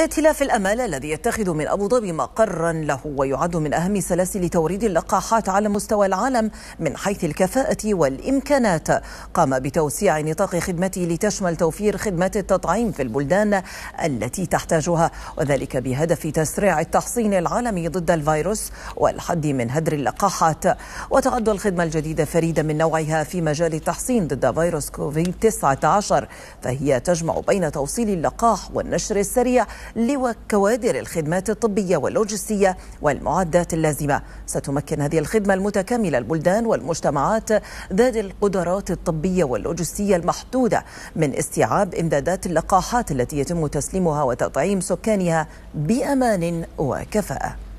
ائتلاف الامال الذي يتخذ من ابو ظبي مقرا له ويعد من اهم سلاسل توريد اللقاحات على مستوى العالم من حيث الكفاءه والامكانات قام بتوسيع نطاق خدمته لتشمل توفير خدمات التطعيم في البلدان التي تحتاجها وذلك بهدف تسريع التحصين العالمي ضد الفيروس والحد من هدر اللقاحات وتعد الخدمه الجديده فريده من نوعها في مجال التحصين ضد فيروس كوفيد 19 فهي تجمع بين توصيل اللقاح والنشر السريع لواء كوادر الخدمات الطبية واللوجستية والمعدات اللازمة ستمكن هذه الخدمة المتكاملة البلدان والمجتمعات ذات القدرات الطبية واللوجستية المحدودة من استيعاب إمدادات اللقاحات التي يتم تسليمها وتطعيم سكانها بأمان وكفاءة